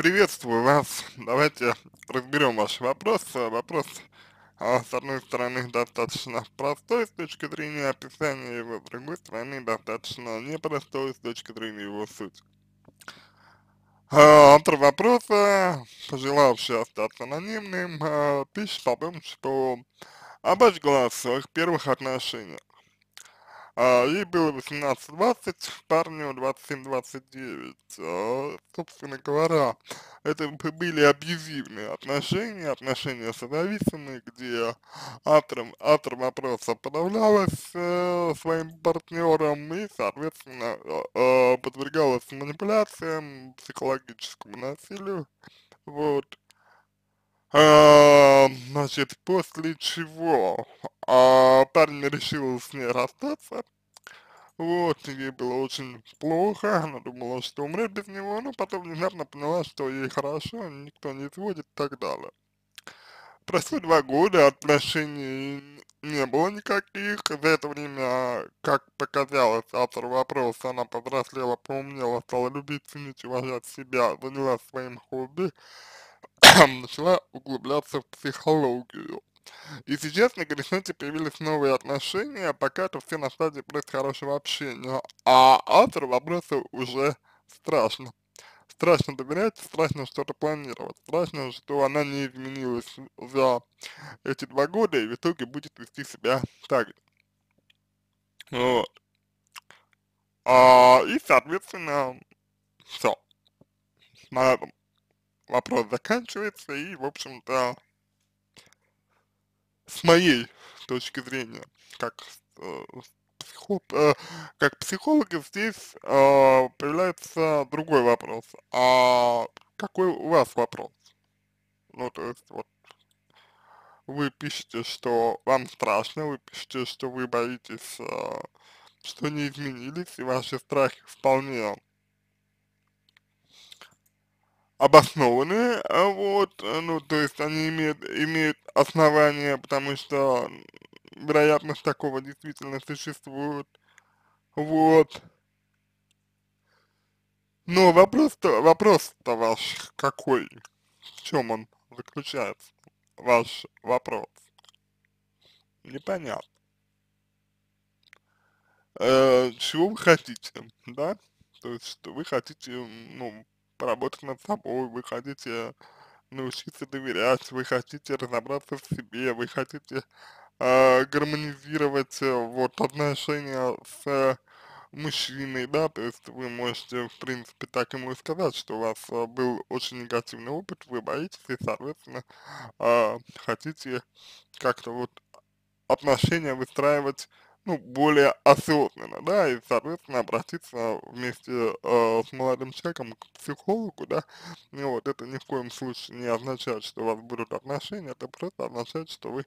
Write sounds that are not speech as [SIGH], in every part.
Приветствую вас. Давайте разберем ваш вопрос. Вопрос, а, с одной стороны, достаточно простой с точки зрения описания его, с другой стороны, достаточно непростой с точки зрения его сути. А, автор вопроса, пожелавший остаться анонимным, а, пишет о том, что обожгла в своих первых отношениях. А, ей было 18-20, парню 27-29. А, собственно говоря, это были абьюзивные отношения, отношения созависимые, где автор, автор вопроса подавлялась э, своим партнером и, соответственно, э, подвергалась манипуляциям, психологическому насилию. Вот. А, значит, после чего а парень решил с ней расстаться. Вот, ей было очень плохо, она думала, что умрет без него, но потом внезапно поняла, что ей хорошо, никто не сводит и так далее. Прошло два года, отношений не было никаких, за это время, как показалось автор вопроса, она повзрослела, поумнела, стала любить, ценить, уважать себя, занялась своим хобби, [CLEARS THROAT] начала углубляться в психологию. И сейчас на горизонте появились новые отношения, а пока это все на стадии просто хорошего общения, а автор вопроса уже страшно. Страшно доверять, страшно что-то планировать, страшно, что она не изменилась за эти два года и в итоге будет вести себя так же. Вот. А, и, соответственно, все. На этом вопрос заканчивается и, в общем-то, с моей точки зрения, как э, психо, э, как психолога здесь э, появляется другой вопрос. А какой у вас вопрос? Ну, то есть, вот, вы пишете, что вам страшно, вы пишете, что вы боитесь, э, что не изменились, и ваши страхи вполне обоснованы, э, вот, э, ну, то есть они имеют, имеют основания, потому что вероятность такого действительно существует, вот. Но вопрос-то, вопрос-то ваш какой? В чем он заключается? Ваш вопрос. Непонятно. Э, чего вы хотите, да? То есть, что вы хотите, ну, поработать над собой, вы хотите научиться доверять, вы хотите разобраться в себе, вы хотите а, э, гармонизировать вот отношения с э, мужчиной, да, то есть вы можете, в принципе, так ему и сказать, что у вас э, был очень негативный опыт, вы боитесь и, соответственно, э, хотите как-то вот отношения выстраивать ну, более осознанно, да, и, соответственно, обратиться вместе э, с молодым человеком к психологу, да, и ну, вот это ни в коем случае не означает, что у вас будут отношения, это просто означает, что вы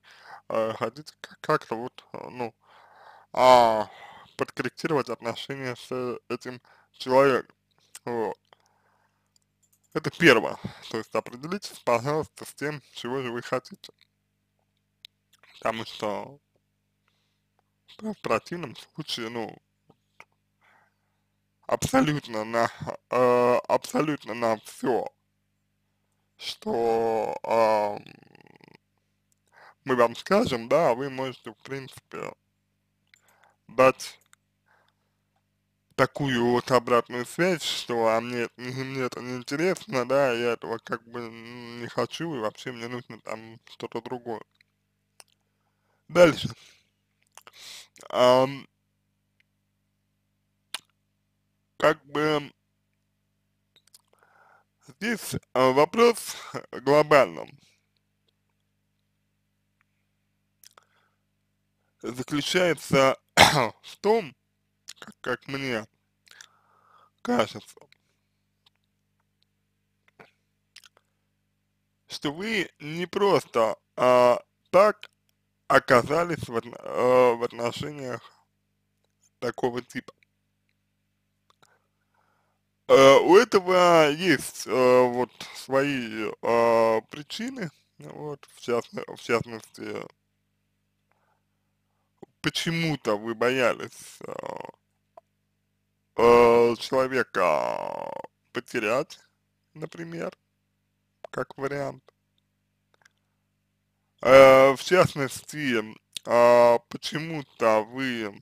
э, хотите как-то вот, э, ну, а, подкорректировать отношения с э, этим человеком, вот. Это первое, то есть определитесь, пожалуйста, с тем, чего же вы хотите, потому что ну, в противном случае, ну, абсолютно на, э, абсолютно на все, что э, мы вам скажем, да, а вы можете, в принципе, дать такую вот обратную связь, что а мне, мне это не интересно, да, я этого как бы не хочу, и вообще мне нужно там что-то другое. Дальше эм, как бы здесь э, вопрос глобальным заключается [COUGHS] в том, как мне кажется, что вы не просто а, так оказались в, э, в отношениях такого типа. Э, у этого есть э, вот свои э, причины, вот, в, частно, в частности, почему-то вы боялись э, э, человека потерять, например, как вариант. Э, в частности, а, почему-то вы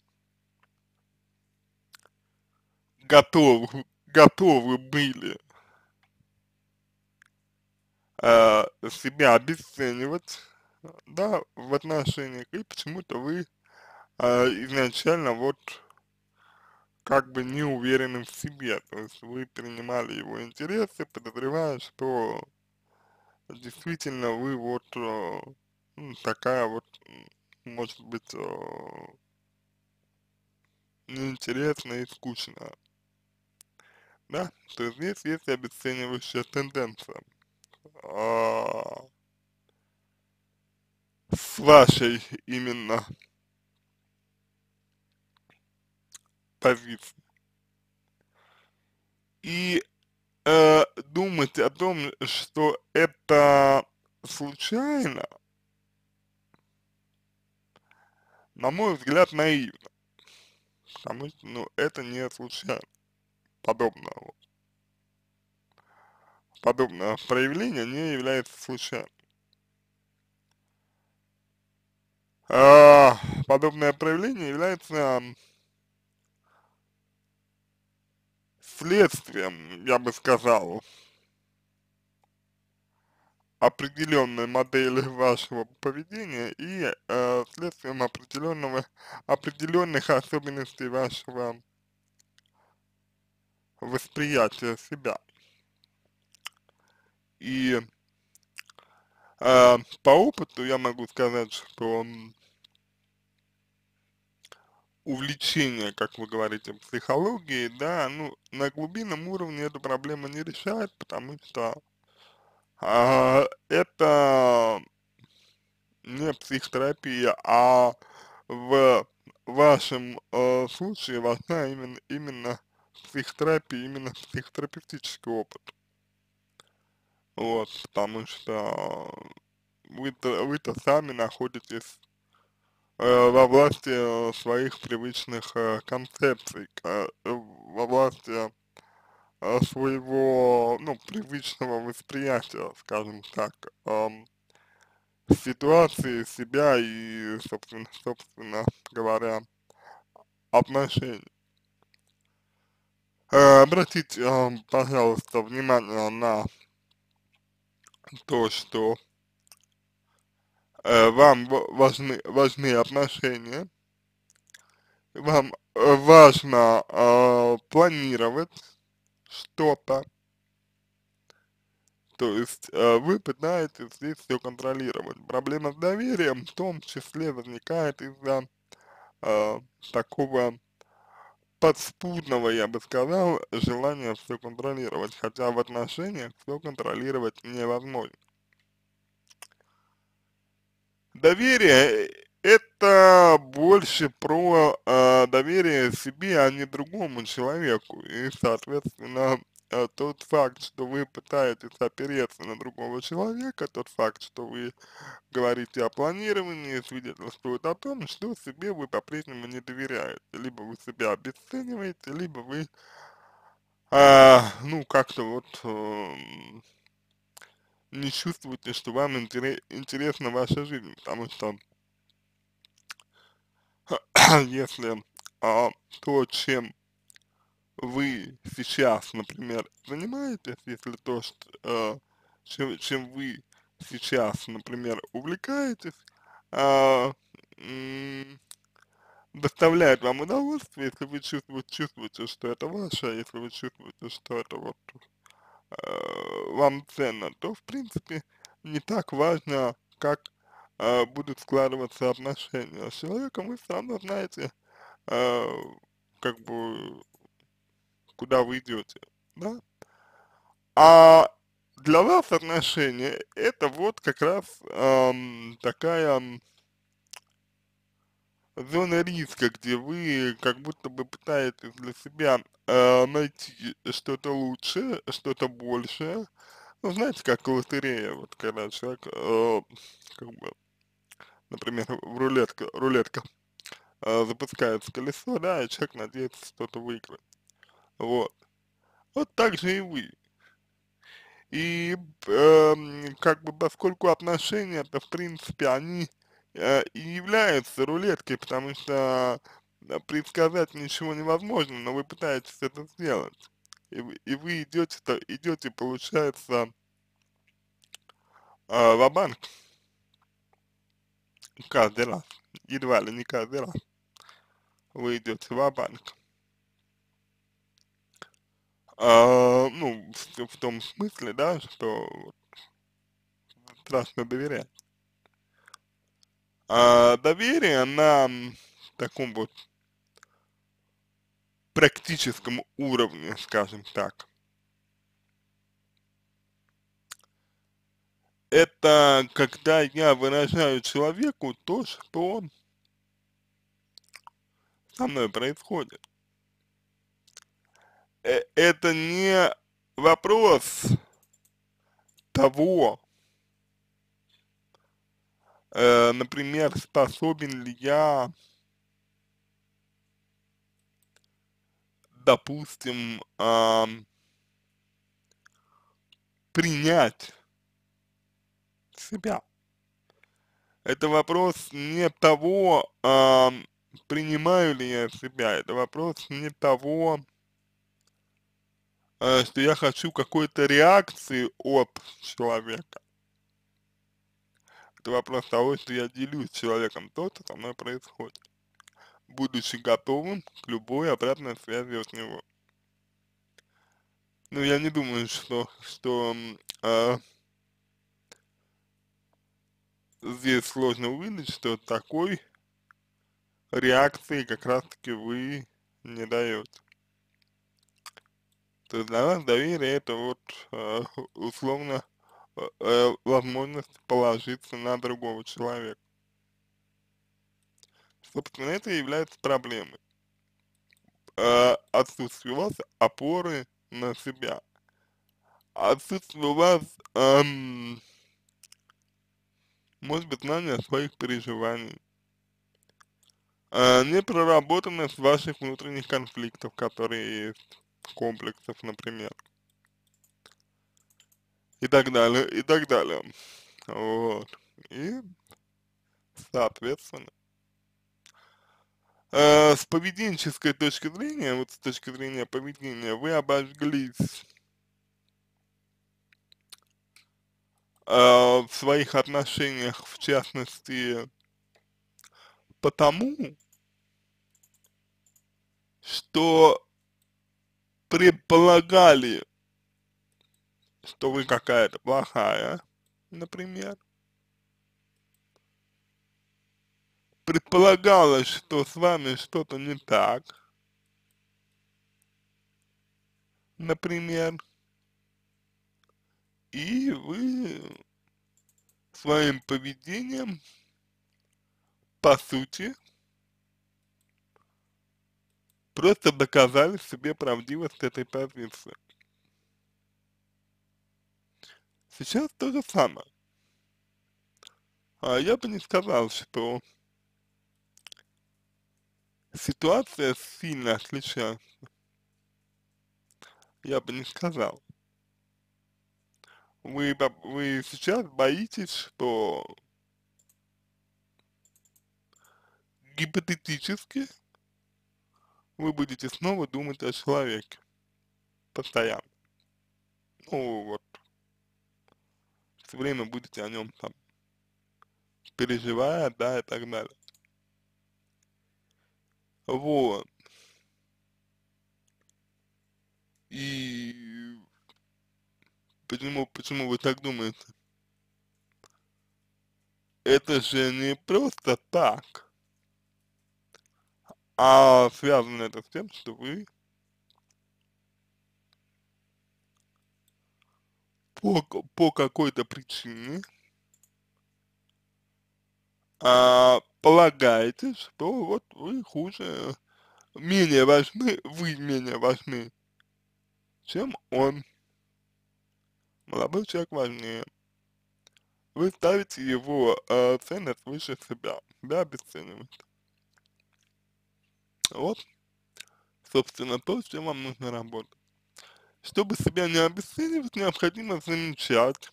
готовы, готовы были э, себя обесценивать, да, в отношениях, и почему-то вы э, изначально вот как бы не уверены в себе, то есть вы принимали его интересы, подозревая, что действительно вы вот такая вот, может быть, неинтересная и скучная. Да, то есть здесь есть обесценивающая тенденция. А, с вашей именно позиции. И э, думать о том, что это случайно, на мой взгляд, наивно. Потому что, ну, это не случайно. Подобное, Подобное проявление не является случайным. А, подобное проявление является следствием, я бы сказал, определенной модели вашего поведения и э, следствием определенного, определенных особенностей вашего восприятия себя. И э, по опыту я могу сказать, что увлечение, как вы говорите, психологией, да, ну, на глубинном уровне эту проблему не решает, потому что а, это не психотерапия, а в вашем э, случае важна именно, именно психотерапия, именно психотерапевтический опыт. Вот, потому что вы-то вы -то сами находитесь э, во власти своих привычных э, концепций, э, во власти Э, своего, ну, привычного восприятия, скажем так, э, ситуации себя и, собственно, собственно говоря, отношений. Э, обратите, э, пожалуйста, внимание на то, что э, вам важны, важны отношения, вам э, важно э, планировать что-то. То есть э, вы пытаетесь здесь все контролировать. Проблема с доверием в том числе возникает из-за э, такого подспудного, я бы сказал, желания все контролировать, хотя в отношениях все контролировать невозможно. Доверие э, это больше про э, доверие себе, а не другому человеку. И, соответственно, э, тот факт, что вы пытаетесь опереться на другого человека, тот факт, что вы говорите о планировании, свидетельствует о том, что себе вы по-прежнему не доверяете. Либо вы себя обесцениваете, либо вы, э, ну, как-то вот... Э, не чувствуете, что вам интерес, интересна ваша жизнь, потому что [CLEARS THROAT] если а, то, чем вы сейчас, например, занимаетесь, если то, что, а, чем, чем вы сейчас, например, увлекаетесь, а, доставляет вам удовольствие, если вы чувствуете, чувствуете, что это ваше, а если вы чувствуете, что это вот э, вам ценно, то в принципе не так важно, как э, будут складываться отношения с человеком, вы все равно знаете, э, как бы, куда вы идете, да? А для вас отношения это вот как раз эм, такая зона риска, где вы как будто бы пытаетесь для себя э, найти что-то лучше, что-то большее. Ну, знаете, как лотерея, вот когда человек э, как бы например, в рулетка, рулетка э, запускается колесо, да, и человек надеется что-то выиграть. Вот. Вот так же и вы. И э, как бы поскольку отношения-то в принципе они э, и являются рулеткой, потому что э, предсказать ничего невозможно, но вы пытаетесь это сделать. И, и вы идете, идете, получается, э, в банк как дела, едва ли не как дела, вы идете в банк а, ну, в, в том смысле, да, что страшно доверять. А доверие на таком вот практическом уровне, скажем так, это когда я выражаю человеку то, что он со мной происходит. Э, это не вопрос того, э, например, способен ли я, допустим, принять себя. Это вопрос не того, а, принимаю ли я себя, это вопрос не того, а, что я хочу какой-то реакции от человека. Это вопрос того, что я делюсь с человеком то, что со мной происходит, будучи готовым к любой обратной связи от него. Ну, я не думаю, что, что э, здесь сложно увидеть, что такой реакции как раз таки вы не даете. То есть для вас доверие это вот э, условно э, э, возможность положиться на другого человека. Собственно, это является проблемой. Отсутствие у вас опоры на себя. Отсутствие у вас эм, может быть знание своих переживаний, э, а, проработанность ваших внутренних конфликтов, которые есть, комплексов, например, и так далее, и так далее. Вот. И, соответственно, э, с поведенческой точки зрения, вот с точки зрения поведения, вы обожглись Э, в своих отношениях, в частности, потому, что предполагали, что вы какая-то плохая, например. Предполагалось, что с вами что-то не так, например. И вы своим поведением, по сути, просто доказали себе правдивость этой позиции. Сейчас то же самое. А я бы не сказал, что ситуация сильно отличается. Я бы не сказал. Вы, вы сейчас боитесь, что гипотетически вы будете снова думать о человеке. Постоянно. Ну вот. Все время будете о нем там переживая, да, и так далее. Вот. И Почему, почему вы так думаете? Это же не просто так. А связано это с тем, что вы по, по какой-то причине а, полагаете, что вот вы хуже, менее важны, вы менее важны, чем он молодой ну, а человек важнее. Вы ставите его э, цены свыше себя, да, обесцениваете. Вот, собственно, то, с чем вам нужно работать. Чтобы себя не обесценивать, необходимо замечать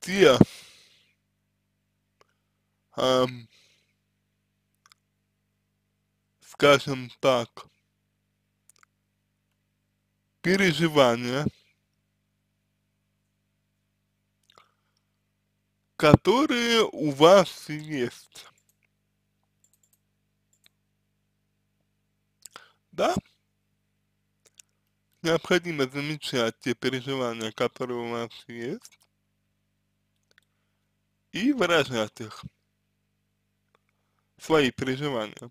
те эм, скажем так, переживания, которые у вас есть. Да? Необходимо замечать те переживания, которые у вас есть, и выражать их, свои переживания.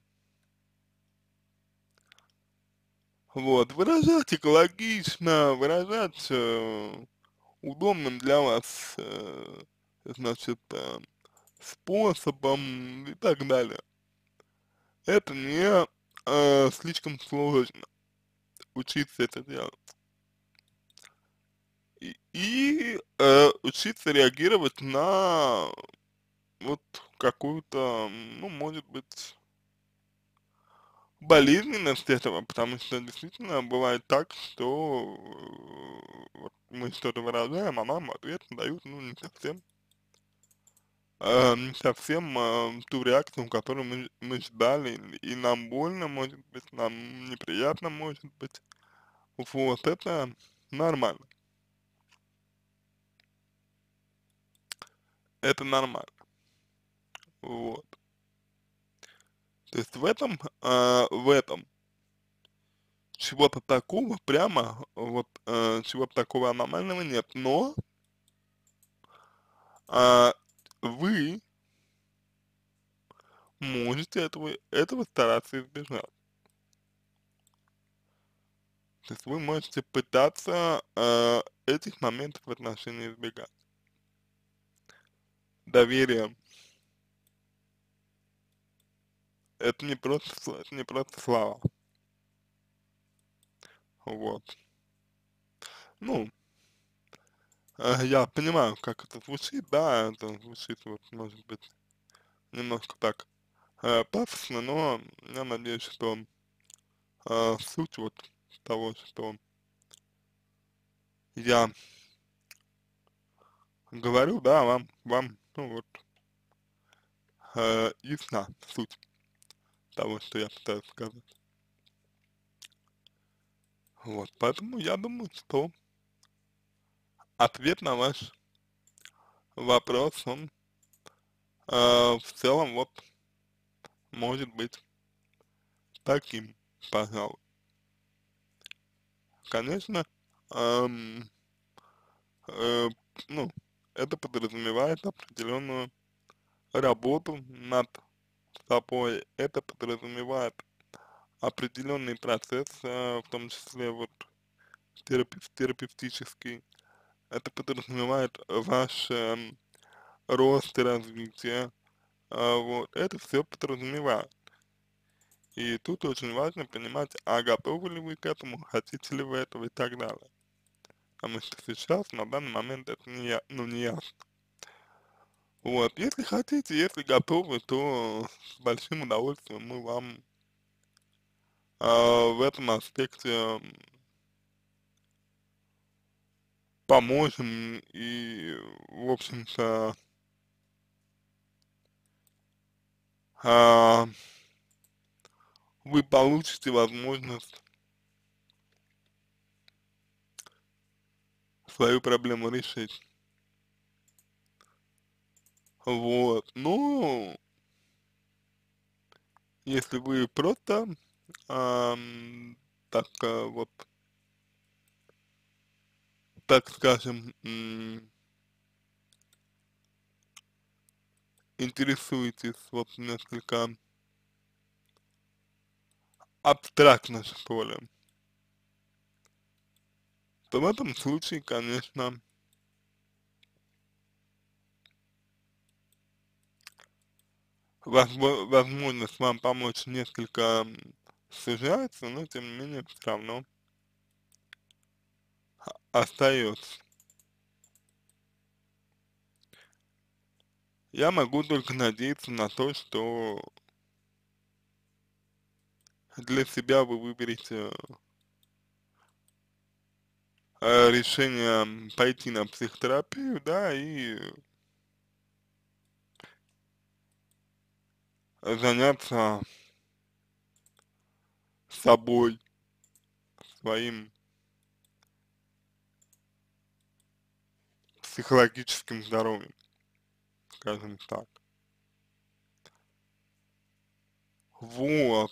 Вот, выражать экологично, выражать э, удобным для вас, э, значит, э, способом и так далее. Это не э, слишком сложно учиться это делать. И, и э, учиться реагировать на вот какую-то, ну, может быть, болезненность этого, потому что действительно бывает так, что э, мы что-то выражаем, а нам ответ дают, ну, не совсем, э, не совсем э, ту реакцию, которую мы, мы ждали, и нам больно, может быть, нам неприятно, может быть, вот это нормально. Это нормально. Вот. То есть в этом, э, в этом чего-то такого прямо, вот э, чего-то такого аномального нет, но э, вы можете этого, этого стараться избежать. То есть вы можете пытаться э, этих моментов в отношении избегать. Доверие это не просто, это не просто слова. Вот. Ну, э, я понимаю, как это звучит, да, это звучит, вот, может быть, немножко так э, пафосно, но я надеюсь, что э, суть вот того, что я говорю, да, вам, вам, ну вот, э, ясна суть того, что я пытаюсь сказать. Вот, поэтому я думаю, что ответ на ваш вопрос, он э, в целом вот может быть таким, пожалуй. Конечно, эм, э, ну, это подразумевает определенную работу над собой это подразумевает определенный процесс, э, в том числе вот терапи терапевтический. Это подразумевает ваш э, рост и развитие. Э, вот, это все подразумевает. И тут очень важно понимать, а готовы ли вы к этому, хотите ли вы этого и так далее. Потому что сейчас, на данный момент, это не, я, ну, не ясно. Вот, если хотите, если готовы, то с большим удовольствием мы вам э, в этом аспекте поможем и, в общем-то, э, вы получите возможность свою проблему решить. Вот, ну, если вы просто эм, так э, вот, так скажем, интересуетесь вот несколько абстрактно, что ли, то в этом случае, конечно, возможность вам помочь несколько сужается, но тем не менее все равно остается. Я могу только надеяться на то, что для себя вы выберете э, решение пойти на психотерапию, да, и заняться собой, своим психологическим здоровьем, скажем так. Вот.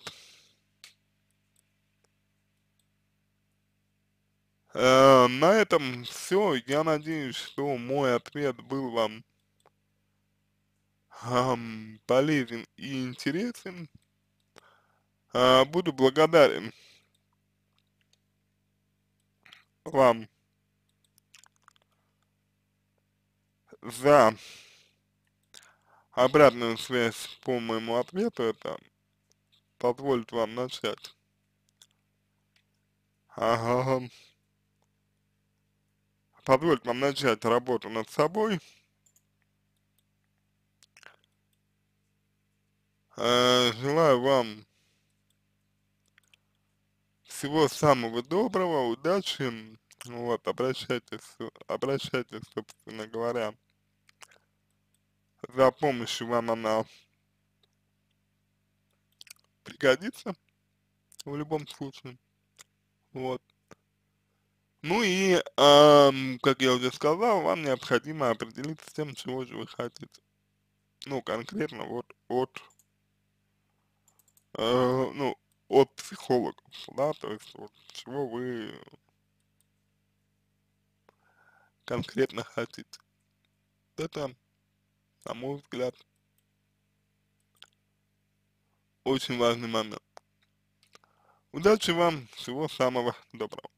Э, на этом все. Я надеюсь, что мой ответ был вам эм, полезен и интересен. Э, буду благодарен вам за обратную связь по моему ответу. Это позволит вам начать. Ага. Позволит вам начать работу над собой. Э, желаю вам всего самого доброго, удачи, ну вот, обращайтесь, обращайтесь, собственно говоря, за помощью вам она пригодится в любом случае, вот. Ну и, эм, как я уже сказал, вам необходимо определиться с тем, чего же вы хотите. Ну, конкретно вот от э, ну, от психологов, да, то есть вот чего вы конкретно хотите. Это, на мой взгляд, очень важный момент. Удачи вам, всего самого доброго.